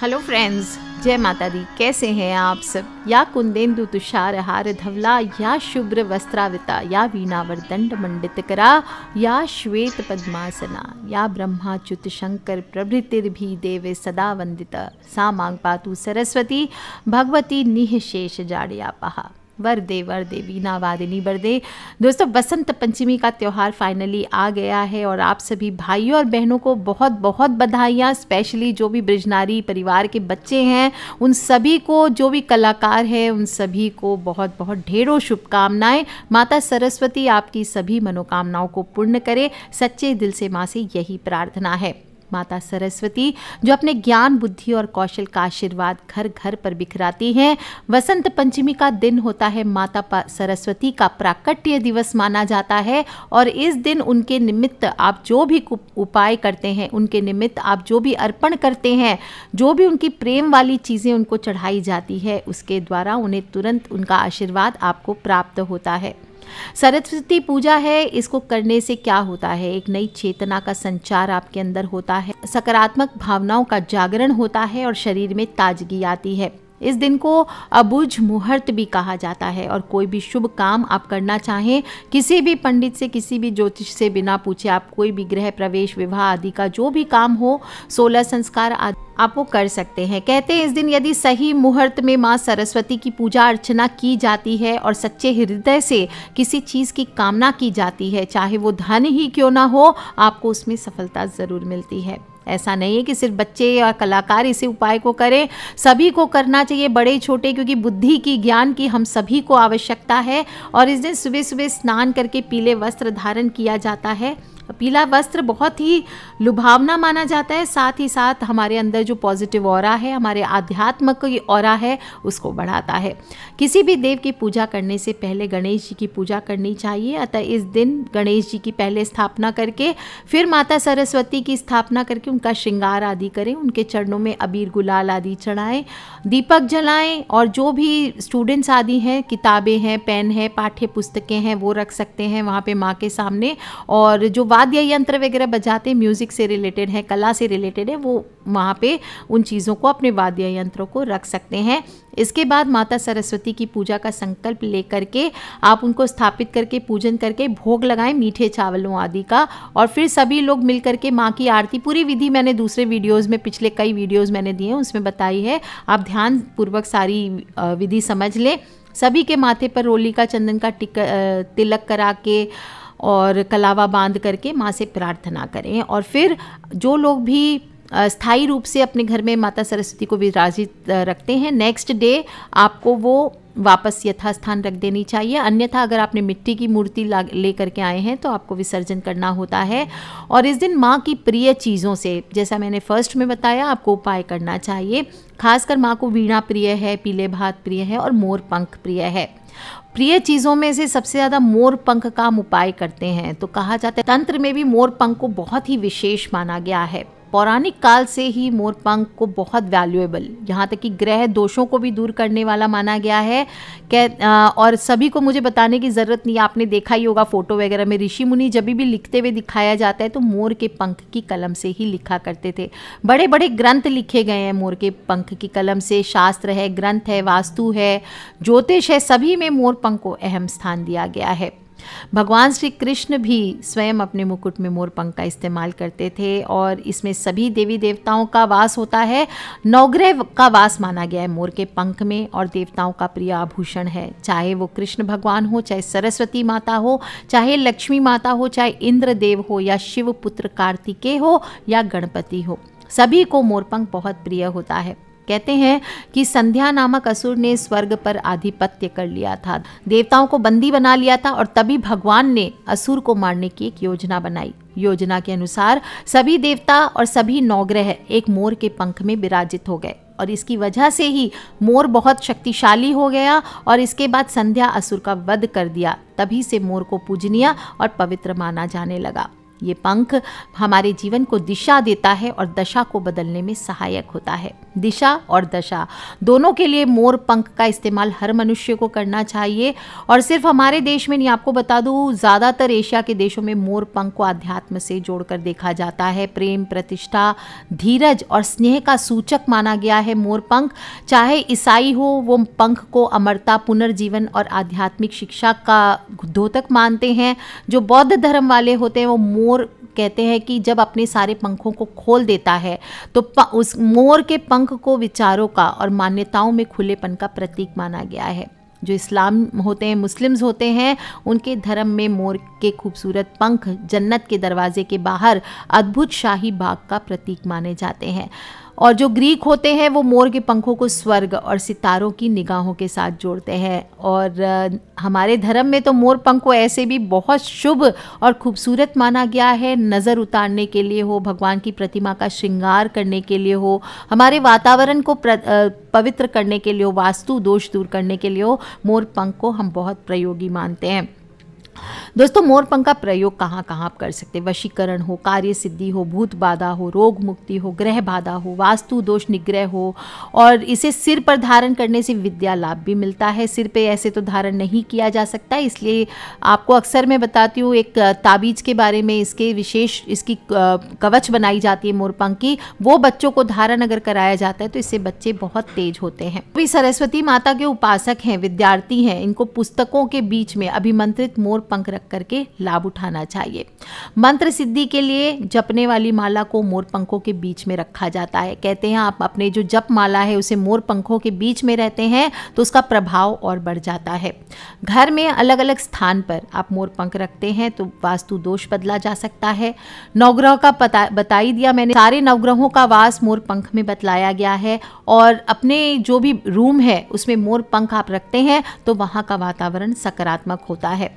hello friends जय माता दी कैसे हैं आप सब या कुंदेन्दु तुषार हार धवला या शुभ्र वस्त्राविता या वीणावर दंड मंडित करा या श्वेत पद्मासना या ब्रह्माच्युत शंकर भी देवे सदा वंदिता सा मांग पातु सरस्वती भगवती निःशेष जाड़या पहा वरदे वरदे वीना वादिनी वरदे दोस्तों बसंत पंचमी का त्यौहार फाइनली आ गया है और आप सभी भाइयों और बहनों को बहुत बहुत बधाइयाँ स्पेशली जो भी ब्रिजनारी परिवार के बच्चे हैं उन सभी को जो भी कलाकार है उन सभी को बहुत बहुत ढेरों शुभकामनाएं माता सरस्वती आपकी सभी मनोकामनाओं को पूर्ण करे सच्चे दिल से माँ से यही प्रार्थना है माता सरस्वती जो अपने ज्ञान बुद्धि और कौशल का आशीर्वाद घर घर पर बिखराती हैं वसंत पंचमी का दिन होता है माता सरस्वती का प्राकट्य दिवस माना जाता है और इस दिन उनके निमित्त आप जो भी उपाय करते हैं उनके निमित्त आप जो भी अर्पण करते हैं जो भी उनकी प्रेम वाली चीज़ें उनको चढ़ाई जाती है उसके द्वारा उन्हें तुरंत उनका आशीर्वाद आपको प्राप्त होता है सरस्वती पूजा है इसको करने से क्या होता है एक नई चेतना का संचार आपके अंदर होता है सकारात्मक भावनाओं का जागरण होता है और शरीर में ताजगी आती है इस दिन को अबुझ मुहूर्त भी कहा जाता है और कोई भी शुभ काम आप करना चाहें किसी भी पंडित से किसी भी ज्योतिष से बिना पूछे आप कोई भी गृह प्रवेश विवाह आदि का जो भी काम हो सोलह संस्कार आदि आप वो कर सकते हैं कहते हैं इस दिन यदि सही मुहूर्त में माँ सरस्वती की पूजा अर्चना की जाती है और सच्चे हृदय से किसी चीज़ की कामना की जाती है चाहे वो धन ही क्यों ना हो आपको उसमें सफलता ज़रूर मिलती है ऐसा नहीं है कि सिर्फ बच्चे और कलाकार इसी उपाय को करें सभी को करना चाहिए बड़े छोटे क्योंकि बुद्धि की ज्ञान की हम सभी को आवश्यकता है और इस दिन सुबह सुबह स्नान करके पीले वस्त्र धारण किया जाता है पीला वस्त्र बहुत ही लुभावना माना जाता है साथ ही साथ हमारे अंदर जो पॉजिटिव और है हमारे आध्यात्मक की और है उसको बढ़ाता है किसी भी देव की पूजा करने से पहले गणेश जी की पूजा करनी चाहिए अतः इस दिन गणेश जी की पहले स्थापना करके फिर माता सरस्वती की स्थापना करके उनका श्रृंगार आदि करें उनके चरणों में अबीर गुलाल आदि चढ़ाएं दीपक जलाएं और जो भी स्टूडेंट्स आदि हैं किताबें हैं पेन हैं पाठ्य पुस्तकें हैं वो रख सकते हैं वहाँ पे माँ के सामने और जो वाद्य यंत्र वगैरह बजाते म्यूज़िक से रिलेटेड है कला से रिलेटेड है वो वहाँ पे उन चीज़ों को अपने वाद्य यंत्रों को रख सकते हैं इसके बाद माता सरस्वती की पूजा का संकल्प लेकर के आप उनको स्थापित करके पूजन करके भोग लगाएं मीठे चावलों आदि का और फिर सभी लोग मिल करके माँ की आरती पूरी विधि मैंने दूसरे वीडियोज़ में पिछले कई वीडियोज़ मैंने दिए हैं उसमें बताई है आप ध्यानपूर्वक सारी विधि समझ लें सभी के माथे पर रोली का चंदन का टिक तिलक करा के और कलावा बांध करके माँ से प्रार्थना करें और फिर जो लोग भी स्थायी रूप से अपने घर में माता सरस्वती को विराजित रखते हैं नेक्स्ट डे आपको वो वापस यथास्थान रख देनी चाहिए अन्यथा अगर आपने मिट्टी की मूर्ति ले करके आए हैं तो आपको विसर्जन करना होता है और इस दिन माँ की प्रिय चीज़ों से जैसा मैंने फर्स्ट में बताया आपको उपाय करना चाहिए खासकर माँ को वीणा प्रिय है पीले भात प्रिय है और मोर पंख प्रिय है प्रिय चीज़ों में से सबसे ज़्यादा मोर पंख का हम उपाय करते हैं तो कहा जाता है तंत्र में भी मोर पंख को बहुत ही विशेष माना गया है पौराणिक काल से ही मोरपंख को बहुत वैल्यूएबल यहाँ तक कि ग्रह दोषों को भी दूर करने वाला माना गया है कह और सभी को मुझे बताने की ज़रूरत नहीं आपने देखा ही होगा फ़ोटो वगैरह में ऋषि मुनि जब भी लिखते हुए दिखाया जाता है तो मोर के पंख की कलम से ही लिखा करते थे बड़े बड़े ग्रंथ लिखे गए हैं मोर के पंख की कलम से शास्त्र है ग्रंथ है वास्तु है ज्योतिष है सभी में मोर पंख को अहम स्थान दिया गया है भगवान श्री कृष्ण भी स्वयं अपने मुकुट में मोर पंख का इस्तेमाल करते थे और इसमें सभी देवी देवताओं का वास होता है नवग्रह का वास माना गया है मोर के पंख में और देवताओं का प्रिय आभूषण है चाहे वो कृष्ण भगवान हो चाहे सरस्वती माता हो चाहे लक्ष्मी माता हो चाहे इंद्रदेव हो या शिव पुत्र कार्तिकेय हो या गणपति हो सभी को मोरपंख बहुत प्रिय होता है कहते हैं कि संध्या नामक असुर ने स्वर्ग पर आधिपत्य कर लिया था देवताओं को बंदी बना लिया था और तभी भगवान ने असुर को मारने की एक योजना बनाई योजना के अनुसार सभी देवता और सभी नौग्रह एक मोर के पंख में विराजित हो गए और इसकी वजह से ही मोर बहुत शक्तिशाली हो गया और इसके बाद संध्या असुर का वध कर दिया तभी से मोर को पूजनीय और पवित्र माना जाने लगा ये पंख हमारे जीवन को दिशा देता है और दशा को बदलने में सहायक होता है दिशा और दशा दोनों के लिए मोर पंख का इस्तेमाल हर मनुष्य को करना चाहिए और सिर्फ हमारे देश में नहीं आपको बता दूँ ज़्यादातर एशिया के देशों में मोर पंख को आध्यात्म से जोड़कर देखा जाता है प्रेम प्रतिष्ठा धीरज और स्नेह का सूचक माना गया है मोर पंख चाहे ईसाई हो वो पंख को अमरता पुनर्जीवन और आध्यात्मिक शिक्षा का धोतक मानते हैं जो बौद्ध धर्म वाले होते हैं वो मोर मोर कहते हैं कि जब अपने सारे पंखों को खोल देता है तो उस मोर के पंख को विचारों का और मान्यताओं में खुलेपन का प्रतीक माना गया है जो इस्लाम होते हैं मुस्लिम्स होते हैं उनके धर्म में मोर के खूबसूरत पंख जन्नत के दरवाजे के बाहर अद्भुत शाही बाग का प्रतीक माने जाते हैं और जो ग्रीक होते हैं वो मोर के पंखों को स्वर्ग और सितारों की निगाहों के साथ जोड़ते हैं और हमारे धर्म में तो मोर पंख को ऐसे भी बहुत शुभ और खूबसूरत माना गया है नज़र उतारने के लिए हो भगवान की प्रतिमा का श्रृंगार करने के लिए हो हमारे वातावरण को प्र, पवित्र करने के लिए हो वास्तु दोष दूर करने के लिए हो मोर पंख को हम बहुत प्रयोगी मानते हैं दोस्तों मोरपंख का प्रयोग कहाँ कहाँ आप कर सकते हैं वशीकरण हो कार्य सिद्धि हो भूत बाधा हो रोग मुक्ति हो ग्रह बाधा हो वास्तु दोष निग्रह हो और इसे सिर पर धारण करने से विद्या लाभ भी मिलता है सिर पे ऐसे तो धारण नहीं किया जा सकता इसलिए आपको अक्सर मैं बताती हूँ एक ताबीज के बारे में इसके विशेष इसकी कवच बनाई जाती है मोरपंख की वो बच्चों को धारण अगर कराया जाता है तो इससे बच्चे बहुत तेज होते हैं सरस्वती माता के उपासक हैं विद्यार्थी हैं इनको पुस्तकों के बीच में अभिमंत्रित मोर पंख रख करके लाभ उठाना चाहिए मंत्र सिद्धि के लिए जपने वाली माला को मोर पंखों के बीच में रखा जाता है कहते हैं आप अपने जो जप माला है उसे मोर पंखों के बीच में रहते हैं तो उसका प्रभाव और बढ़ जाता है घर में अलग अलग स्थान पर आप मोर पंख रखते हैं तो वास्तु दोष बदला जा सकता है नवग्रह का पता बता ही दिया मैंने सारे नवग्रहों का वास मोर पंख में बतलाया गया है और अपने जो भी रूम है उसमें मोर पंख आप रखते हैं तो वहाँ का वातावरण सकारात्मक होता है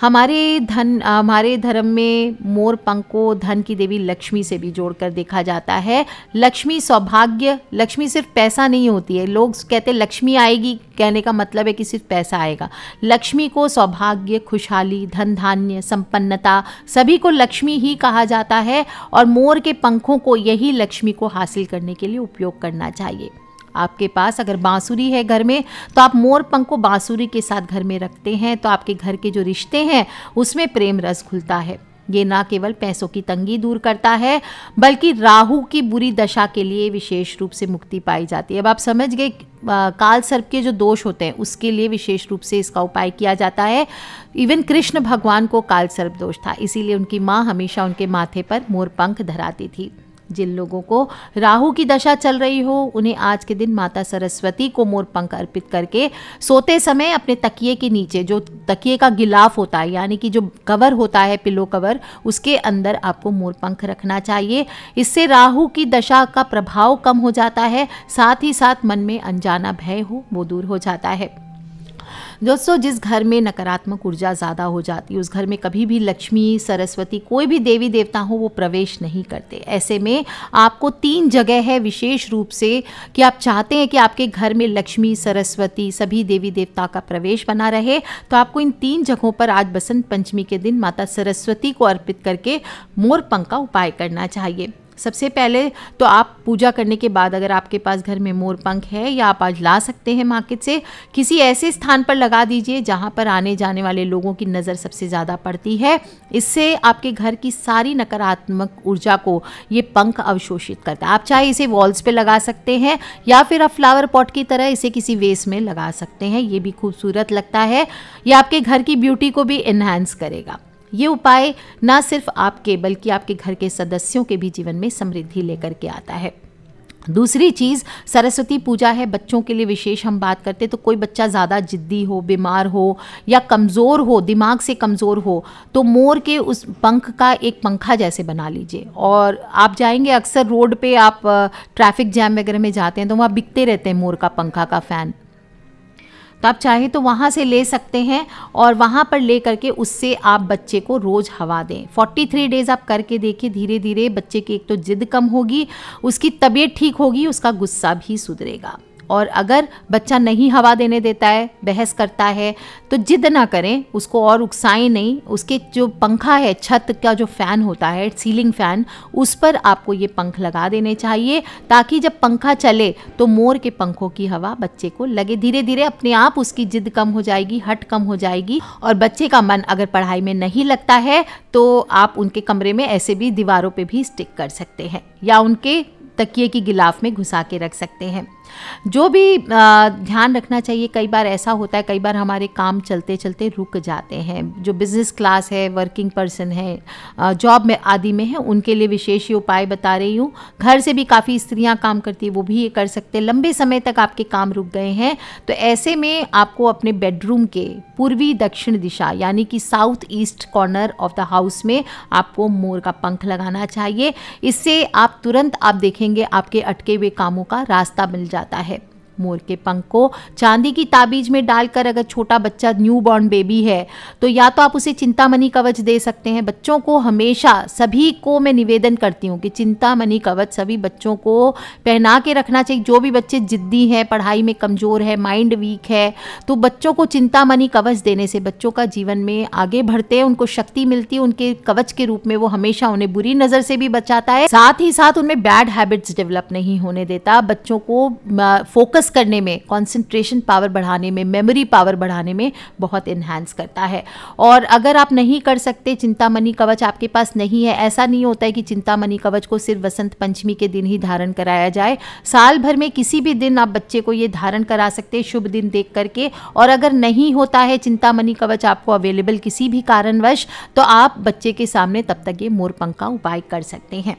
हमारे धन हमारे धर्म में मोर पंख को धन की देवी लक्ष्मी से भी जोड़कर देखा जाता है लक्ष्मी सौभाग्य लक्ष्मी सिर्फ पैसा नहीं होती है लोग कहते लक्ष्मी आएगी कहने का मतलब है कि सिर्फ पैसा आएगा लक्ष्मी को सौभाग्य खुशहाली धन धान्य संपन्नता सभी को लक्ष्मी ही कहा जाता है और मोर के पंखों को यही लक्ष्मी को हासिल करने के लिए उपयोग करना चाहिए आपके पास अगर बांसुरी है घर में तो आप मोर पंख को बांसुरी के साथ घर में रखते हैं तो आपके घर के जो रिश्ते हैं उसमें प्रेम रस खुलता है ये ना केवल पैसों की तंगी दूर करता है बल्कि राहु की बुरी दशा के लिए विशेष रूप से मुक्ति पाई जाती है अब आप समझ गए काल सर्प के जो दोष होते हैं उसके लिए विशेष रूप से इसका उपाय किया जाता है इवन कृष्ण भगवान को काल सर्प दोष था इसीलिए उनकी माँ हमेशा उनके माथे पर मोरपंख धराती थी जिन लोगों को राहु की दशा चल रही हो उन्हें आज के दिन माता सरस्वती को मोर पंख अर्पित करके सोते समय अपने तकिए के नीचे जो तकिए का गिलाफ होता है यानी कि जो कवर होता है पिलो कवर उसके अंदर आपको मोर पंख रखना चाहिए इससे राहु की दशा का प्रभाव कम हो जाता है साथ ही साथ मन में अनजाना भय हो वो दूर हो जाता है दोस्तों जिस घर में नकारात्मक ऊर्जा ज़्यादा हो जाती है उस घर में कभी भी लक्ष्मी सरस्वती कोई भी देवी देवता हो वो प्रवेश नहीं करते ऐसे में आपको तीन जगह है विशेष रूप से कि आप चाहते हैं कि आपके घर में लक्ष्मी सरस्वती सभी देवी देवता का प्रवेश बना रहे तो आपको इन तीन जगहों पर आज बसंत पंचमी के दिन माता सरस्वती को अर्पित करके मोर पंख का उपाय करना चाहिए सबसे पहले तो आप पूजा करने के बाद अगर आपके पास घर में मोर पंख है या आप आज ला सकते हैं मार्केट से किसी ऐसे स्थान पर लगा दीजिए जहाँ पर आने जाने वाले लोगों की नज़र सबसे ज़्यादा पड़ती है इससे आपके घर की सारी नकारात्मक ऊर्जा को ये पंख अवशोषित करता है आप चाहे इसे वॉल्स पर लगा सकते हैं या फिर आप फ्लावर पॉट की तरह इसे किसी वेस में लगा सकते हैं ये भी खूबसूरत लगता है ये आपके घर की ब्यूटी को भी इन्हांस करेगा ये उपाय ना सिर्फ आपके बल्कि आपके घर के सदस्यों के भी जीवन में समृद्धि लेकर के आता है दूसरी चीज़ सरस्वती पूजा है बच्चों के लिए विशेष हम बात करते तो कोई बच्चा ज़्यादा जिद्दी हो बीमार हो या कमज़ोर हो दिमाग से कमज़ोर हो तो मोर के उस पंख का एक पंखा जैसे बना लीजिए और आप जाएंगे अक्सर रोड पे आप ट्रैफिक जैम वगैरह में जाते हैं तो वहाँ बिकते रहते हैं मोर का पंखा का फ़ैन तो आप चाहे तो वहाँ से ले सकते हैं और वहाँ पर ले करके उससे आप बच्चे को रोज़ हवा दें 43 डेज़ आप करके देखिए धीरे धीरे बच्चे की एक तो ज़िद कम होगी उसकी तबीयत ठीक होगी उसका गुस्सा भी सुधरेगा और अगर बच्चा नहीं हवा देने देता है बहस करता है तो जिद ना करें उसको और उकसाएं नहीं उसके जो पंखा है छत का जो फ़ैन होता है सीलिंग फ़ैन उस पर आपको ये पंख लगा देने चाहिए ताकि जब पंखा चले तो मोर के पंखों की हवा बच्चे को लगे धीरे धीरे अपने आप उसकी जिद कम हो जाएगी हट कम हो जाएगी और बच्चे का मन अगर पढ़ाई में नहीं लगता है तो आप उनके कमरे में ऐसे भी दीवारों पर भी स्टिक कर सकते हैं या उनके तकिए की गिलाफ में घुसा के रख सकते हैं जो भी ध्यान रखना चाहिए कई बार ऐसा होता है कई बार हमारे काम चलते चलते रुक जाते हैं जो बिजनेस क्लास है वर्किंग पर्सन है जॉब में आदि में है उनके लिए विशेष उपाय बता रही हूँ घर से भी काफ़ी स्त्रियाँ काम करती है वो भी ये कर सकते हैं लंबे समय तक आपके काम रुक गए हैं तो ऐसे में आपको अपने बेडरूम के पूर्वी दक्षिण दिशा यानी कि south east corner of the house में आपको मोर का पंख लगाना चाहिए इससे आप तुरंत आप देखेंगे आपके अटके हुए कामों का रास्ता मिल जाए जाता है मोर के पंख को चांदी की ताबीज में डालकर अगर छोटा बच्चा न्यू बॉर्न बेबी है तो या तो आप उसे चिंतामणि कवच दे सकते हैं बच्चों को हमेशा सभी को मैं निवेदन करती हूँ कि चिंतामणि कवच सभी बच्चों को पहना के रखना चाहिए जो भी बच्चे जिद्दी हैं पढ़ाई में कमज़ोर है माइंड वीक है तो बच्चों को चिंतामणि कवच देने से बच्चों का जीवन में आगे बढ़ते हैं उनको शक्ति मिलती है उनके कवच के रूप में वो हमेशा उन्हें बुरी नज़र से भी बचाता है साथ ही साथ उनमें बैड हैबिट्स डेवलप नहीं होने देता बच्चों को फोकस करने में कॉन्सेंट्रेशन पावर बढ़ाने में मेमोरी पावर बढ़ाने में बहुत इन्हांस करता है और अगर आप नहीं कर सकते चिंतामणि कवच आपके पास नहीं है ऐसा नहीं होता है कि चिंतामणि कवच को सिर्फ वसंत पंचमी के दिन ही धारण कराया जाए साल भर में किसी भी दिन आप बच्चे को ये धारण करा सकते हैं शुभ दिन देख करके और अगर नहीं होता है चिंतामणि कवच आपको अवेलेबल किसी भी कारणवश तो आप बच्चे के सामने तब तक ये मोरपंख का उपाय कर सकते हैं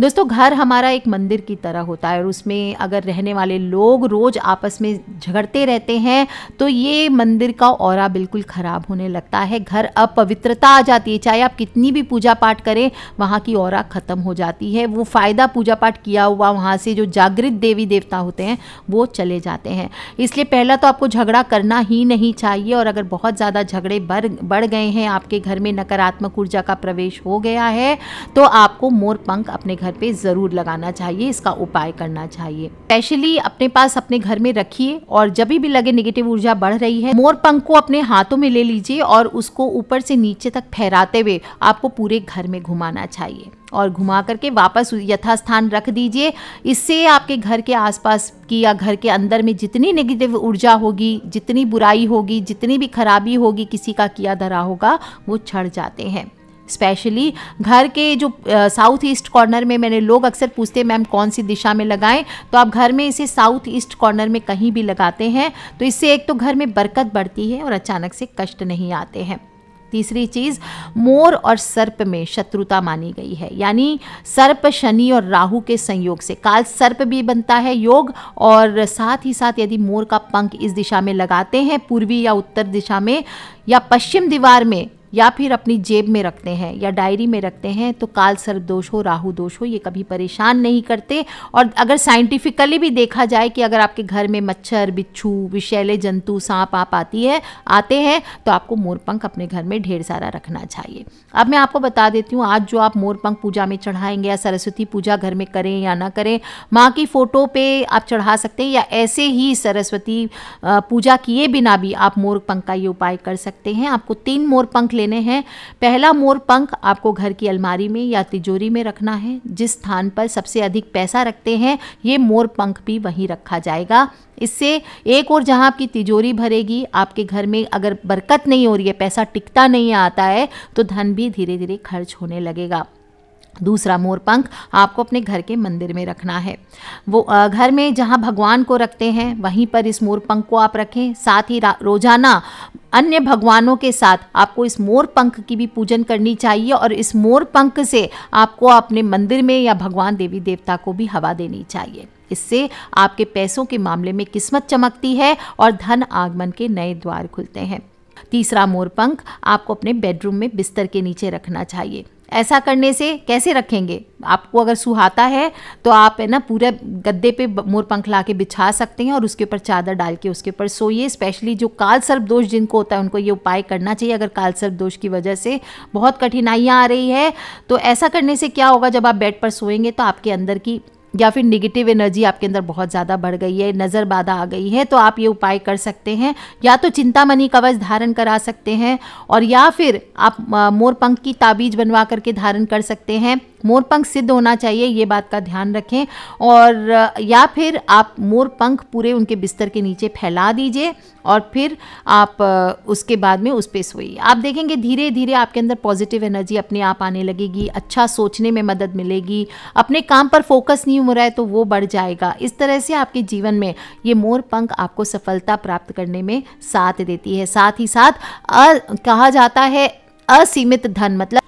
दोस्तों घर हमारा एक मंदिर की तरह होता है और उसमें अगर रहने वाले लोग रोज़ आपस में झगड़ते रहते हैं तो ये मंदिर का और बिल्कुल ख़राब होने लगता है घर अपवित्रता आ जाती है चाहे आप कितनी भी पूजा पाठ करें वहाँ की और ख़त्म हो जाती है वो फ़ायदा पूजा पाठ किया हुआ वहाँ से जो जागृत देवी देवता होते हैं वो चले जाते हैं इसलिए पहला तो आपको झगड़ा करना ही नहीं चाहिए और अगर बहुत ज़्यादा झगड़े बढ़ बढ़ गए हैं आपके घर में नकारात्मक ऊर्जा का प्रवेश हो गया है तो आपको मोर पंख अपने घर पे ज़रूर लगाना चाहिए इसका उपाय करना चाहिए स्पेशली अपने पास अपने घर में रखिए और जब भी लगे निगेटिव ऊर्जा बढ़ रही है मोर पंख को अपने हाथों में ले लीजिए और उसको ऊपर से नीचे तक फहराते हुए आपको पूरे घर में घुमाना चाहिए और घुमा करके वापस यथास्थान रख दीजिए इससे आपके घर के आसपास की या घर के अंदर में जितनी नेगेटिव ऊर्जा होगी जितनी बुराई होगी जितनी भी खराबी होगी किसी का किया धरा होगा वो छड़ जाते हैं स्पेशली घर के जो साउथ ईस्ट कॉर्नर में मैंने लोग अक्सर पूछते हैं मैम कौन सी दिशा में लगाएं तो आप घर में इसे साउथ ईस्ट कॉर्नर में कहीं भी लगाते हैं तो इससे एक तो घर में बरकत बढ़ती है और अचानक से कष्ट नहीं आते हैं तीसरी चीज मोर और सर्प में शत्रुता मानी गई है यानी सर्प शनि और राहु के संयोग से काल सर्प भी बनता है योग और साथ ही साथ यदि मोर का पंख इस दिशा में लगाते हैं पूर्वी या उत्तर दिशा में या पश्चिम दीवार में या फिर अपनी जेब में रखते हैं या डायरी में रखते हैं तो काल सर्प दोष हो राहु दोष हो ये कभी परेशान नहीं करते और अगर साइंटिफिकली भी देखा जाए कि अगर आपके घर में मच्छर बिच्छू विषैले जंतु सांप आप आती है आते हैं तो आपको मोरपंख अपने घर में ढेर सारा रखना चाहिए अब मैं आपको बता देती हूँ आज जो आप मोरपंख पूजा में चढ़ाएंगे या सरस्वती पूजा घर में करें या ना करें माँ की फ़ोटो पे आप चढ़ा सकते हैं या ऐसे ही सरस्वती पूजा किए बिना भी आप मोरपंख का ये उपाय कर सकते हैं आपको तीन मोरपंख लेने हैं पहला मोर पंख आपको घर की अलमारी में या तिजोरी में रखना है जिस स्थान पर सबसे अधिक पैसा रखते हैं ये मोर पंख भी वहीं रखा जाएगा इससे एक और जहां आपकी तिजोरी भरेगी आपके घर में अगर बरकत नहीं हो रही है पैसा टिकता नहीं आता है तो धन भी धीरे धीरे खर्च होने लगेगा दूसरा मोरपंख आपको अपने घर के मंदिर में रखना है वो घर में जहाँ भगवान को रखते हैं वहीं पर इस मोरपंख को आप रखें साथ ही रोज़ाना अन्य भगवानों के साथ आपको इस मोर पंख की भी पूजन करनी चाहिए और इस मोर पंख से आपको अपने मंदिर में या भगवान देवी देवता को भी हवा देनी चाहिए इससे आपके पैसों के मामले में किस्मत चमकती है और धन आगमन के नए द्वार खुलते हैं तीसरा मोरपंख आपको अपने बेडरूम में बिस्तर के नीचे रखना चाहिए ऐसा करने से कैसे रखेंगे आपको अगर सुहाता है तो आप है ना पूरे गद्दे पे मोर पंख ला के बिछा सकते हैं और उसके ऊपर चादर डाल के उसके ऊपर सोइए स्पेशली जो काल सर्प दोष जिनको होता है उनको ये उपाय करना चाहिए अगर काल सर्प दोष की वजह से बहुत कठिनाइयाँ आ रही है तो ऐसा करने से क्या होगा जब आप बेड पर सोएंगे तो आपके अंदर की या फिर निगेटिव एनर्जी आपके अंदर बहुत ज़्यादा बढ़ गई है नज़र बाधा आ गई है तो आप ये उपाय कर सकते हैं या तो चिंतामणि कवच धारण करा सकते हैं और या फिर आप मोरपंख की ताबीज बनवा करके धारण कर सकते हैं मोरपंख सिद्ध होना चाहिए ये बात का ध्यान रखें और या फिर आप मोरपंख पूरे उनके बिस्तर के नीचे फैला दीजिए और फिर आप उसके बाद में उस पर सोइए आप देखेंगे धीरे धीरे आपके अंदर पॉजिटिव एनर्जी अपने आप आने लगेगी अच्छा सोचने में मदद मिलेगी अपने काम पर फोकस नहीं नहीं उम्र है तो वो बढ़ जाएगा इस तरह से आपके जीवन में ये मोर पंख आपको सफलता प्राप्त करने में साथ देती है साथ ही साथ अ, कहा जाता है असीमित धन मतलब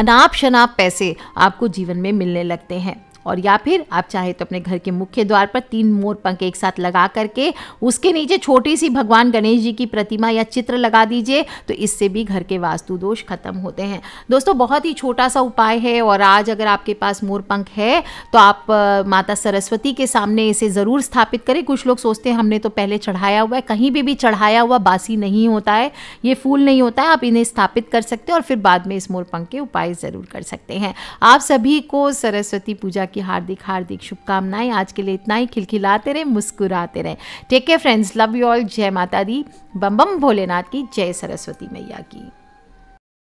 अनाप शनाप पैसे आपको जीवन में मिलने लगते हैं और या फिर आप चाहे तो अपने घर के मुख्य द्वार पर तीन मोर पंख एक साथ लगा करके उसके नीचे छोटी सी भगवान गणेश जी की प्रतिमा या चित्र लगा दीजिए तो इससे भी घर के वास्तु दोष खत्म होते हैं दोस्तों बहुत ही छोटा सा उपाय है और आज अगर आपके पास मोर पंख है तो आप माता सरस्वती के सामने इसे ज़रूर स्थापित करें कुछ लोग सोचते हैं हमने तो पहले चढ़ाया हुआ है कहीं भी भी चढ़ाया हुआ बासी नहीं होता है ये फूल नहीं होता है आप इन्हें स्थापित कर सकते हैं और फिर बाद में इस मोर पंख के उपाय ज़रूर कर सकते हैं आप सभी को सरस्वती पूजा की हार्दिक हार्दिक शुभकामनाएं आज के लिए इतना ही खिलखिलाते रहे मुस्कुराते रहे take care friends love you all जय माता दी बम बम भोलेनाथ की जय सरस्वती मैया की